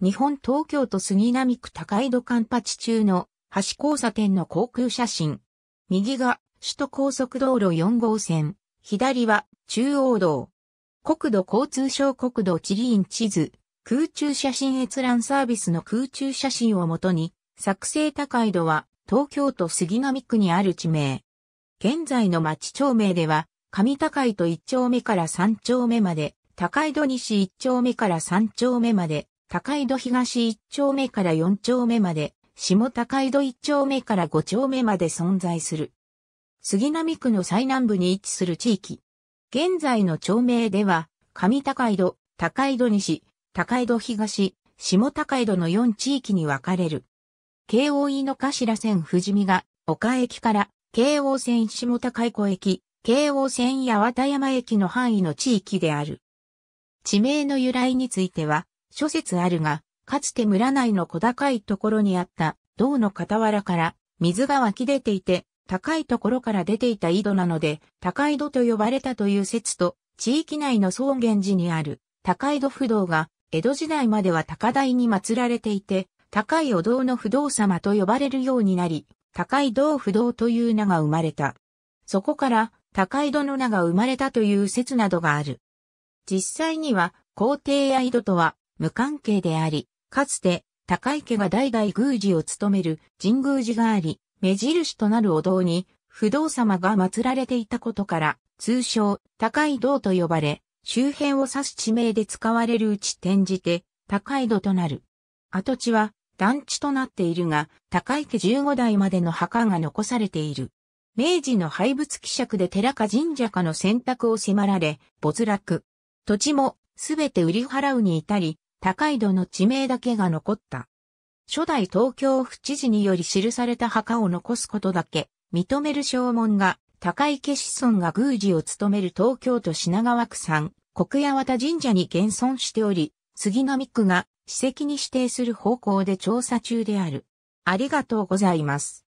日本東京都杉並区高井戸間八中の橋交差点の航空写真。右が首都高速道路4号線、左は中央道。国土交通省国土地理院地図、空中写真閲覧サービスの空中写真をもとに、作成高井戸は東京都杉並区にある地名。現在の町町名では、上高井戸1丁目から3丁目まで、高井戸西1丁目から3丁目まで、高井戸東1丁目から4丁目まで、下高井戸1丁目から5丁目まで存在する。杉並区の最南部に位置する地域。現在の町名では、上高井戸、高井戸西、高井戸東、下高井戸の4地域に分かれる。京王井の頭線富士見が、岡駅から、京王線下高井戸駅、京王線八幡山駅の範囲の地域である。地名の由来については、諸説あるが、かつて村内の小高いところにあった銅の傍らから水が湧き出ていて、高いところから出ていた井戸なので、高井戸と呼ばれたという説と、地域内の草原寺にある高井戸不動が、江戸時代までは高台に祀られていて、高いお堂の不動様と呼ばれるようになり、高井戸不動という名が生まれた。そこから、高井戸の名が生まれたという説などがある。実際には、皇帝や井戸とは無関係であり、かつて高井家が代々宮司を務める神宮寺があり、目印となるお堂に不動様が祀られていたことから、通称高井堂と呼ばれ、周辺を指す地名で使われるうち転じて高井戸となる。跡地は団地となっているが、高井家15代までの墓が残されている。明治の廃仏希釈で寺か神社かの選択を迫られ、没落。土地もすべて売り払うに至り、高井戸の地名だけが残った。初代東京府知事により記された墓を残すことだけ認める証文が高井家子孫が宮司を務める東京都品川区産国屋綿神社に現存しており、杉並区が史跡に指定する方向で調査中である。ありがとうございます。